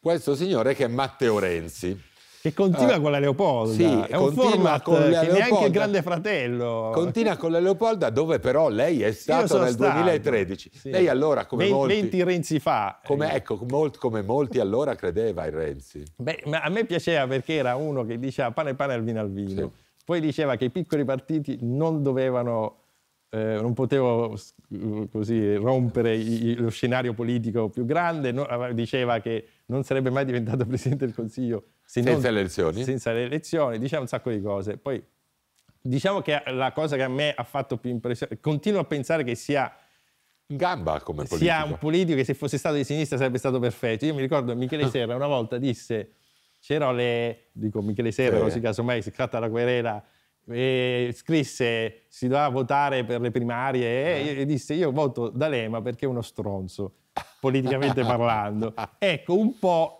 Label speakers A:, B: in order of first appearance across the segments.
A: questo signore che è Matteo Renzi.
B: Che continua uh, con la Leopolda, sì, è un format con la che neanche il grande fratello. Continua
A: con la Leopolda dove però lei è stato nel stato, 2013. Sì. Lei allora come 20, molti... 20
B: Renzi fa. Come, eh. ecco, molt, come molti
A: allora credeva in Renzi.
B: Beh, ma a me piaceva perché era uno che diceva pane pane al vino al vino. Sì. Poi diceva che i piccoli partiti non dovevano eh, non potevo eh, così, rompere i, lo scenario politico più grande, no, diceva che non sarebbe mai diventato Presidente del Consiglio se senza, non, le elezioni. senza le elezioni, diceva un sacco di cose. Poi diciamo che la cosa che a me ha fatto più impressione, continuo a pensare che sia... gamba come politico. Sia un politico che se fosse stato di sinistra sarebbe stato perfetto. Io mi ricordo Michele Serra una volta disse, c'erano le... dico Michele Serra, eh. così casomai si tratta la querela eh, scrisse si doveva votare per le primarie eh, e disse io voto D'Alema perché è uno stronzo, politicamente parlando. Ecco, un po'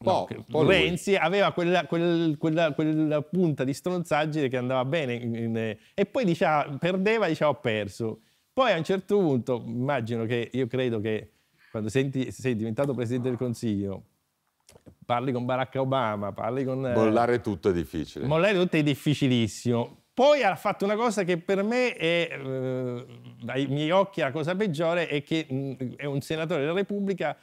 B: No, po', Renzi lui. aveva quella, quella, quella, quella, punta di stronzaggine che andava bene in, in, e poi diceva, perdeva e diceva ho perso. Poi a un certo punto, immagino che io credo che quando senti, sei diventato Presidente del Consiglio parli con Barack Obama, parli con... Eh... Mollare
A: tutto è difficile.
B: Mollare tutto è difficilissimo. Poi ha fatto una cosa che per me è, eh, dai miei occhi, la cosa peggiore, è che mh, mm, è un senatore della Repubblica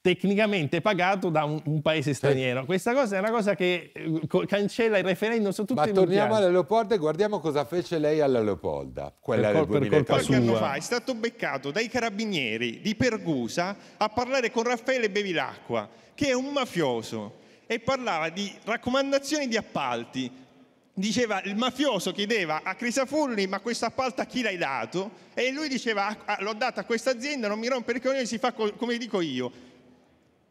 B: tecnicamente pagato da un, un paese straniero. Sì. Questa cosa è una cosa che eh, cancella il referendum su tutti i Ma torniamo alla
A: Leopolda e guardiamo cosa fece lei alla Leopolda, quella per del col, 2003. Qualche anno
C: fa è stato beccato dai carabinieri di Pergusa a parlare con Raffaele Bevilacqua, che è un mafioso, e parlava di raccomandazioni di appalti, diceva il mafioso chiedeva a Crisafulli ma questa appalta a chi l'hai dato e lui diceva l'ho data a questa azienda non mi rompere i coglioni si fa co come dico io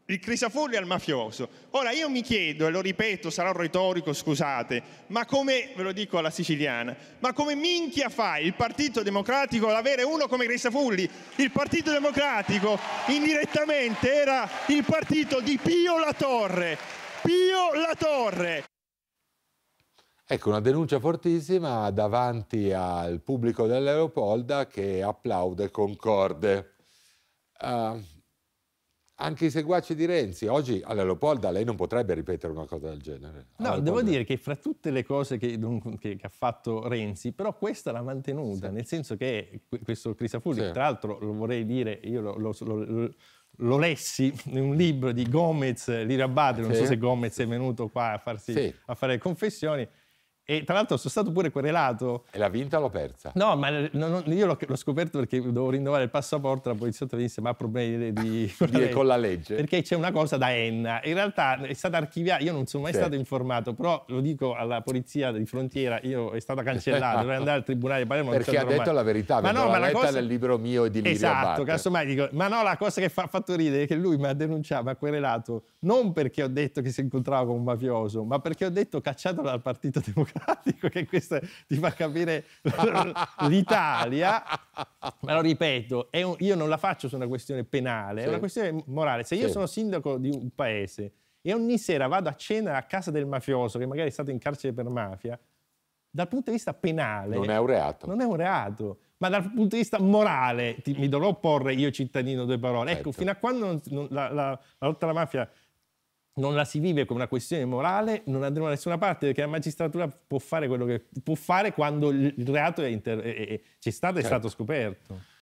C: il crisafulli al mafioso. Ora io mi chiedo, e lo ripeto, sarà un retorico, scusate, ma come, ve lo dico alla siciliana, ma come minchia fa il Partito Democratico ad avere uno come Crisafulli? Il Partito Democratico indirettamente era il partito di Pio La Torre. Pio La Torre!
A: Ecco, una denuncia fortissima davanti al pubblico dell'Eropolda che applaude concorde. Uh, ah, anche i seguaci di Renzi. Oggi alla Leopolda lei non potrebbe ripetere una cosa del genere.
B: Alla no, Leopolda... devo dire che fra tutte le cose che, che, che ha fatto Renzi, però questa l'ha mantenuta, sì. nel senso che questo Crisafulli, sì. tra l'altro lo vorrei dire, io lo, lo, lo, lo lessi in un libro di Gomez, Lirabadre, sì. non so se Gomez è venuto qua a, farsi, a fare confessioni, e tra l'altro sono stato pure querelato. E l'ha vinta o l'ho persa? No, ma non, io l'ho, l'ho, scoperto perché dovevo rinnovare il passaporto, la polizia mi disse ma ha problemi di... di dire con la legge. Perché c'è una cosa da Enna. In realtà è stata archiviata, io non sono mai sì. stato informato, però lo dico alla polizia di frontiera, io è stata cancellata, dovrei andare al tribunale di Palermo. Perché ha detto mai. la verità, ma no, ma la cosa... nel libro mio e di Liria Esatto, casomai dico, ma no, la cosa che fa fatto ridere è che lui mi ha denunciato, mi ha querelato, non perché ho detto che si incontrava con un mafioso, ma perché ho detto cacciato dal Partito Democratico dico che questo ti fa capire l'Italia, ma lo ripeto, un, io non la faccio su una questione penale, sì. è una questione morale. Se io sì. sono sindaco di un paese e ogni sera vado a cena a casa del mafioso che magari è stato in carcere per mafia, dal punto di vista penale... Non è un reato. Non è un reato ma dal punto di vista morale ti, mi dovrò porre io cittadino due parole. Ecco, certo. fino a quando non, non, la, la, la, lotta alla mafia non la si vive come una questione morale, non andremo da nessuna parte perché la magistratura può fare quello che può fare quando il reato inter- è, è, c'è stato e certo. è stato scoperto.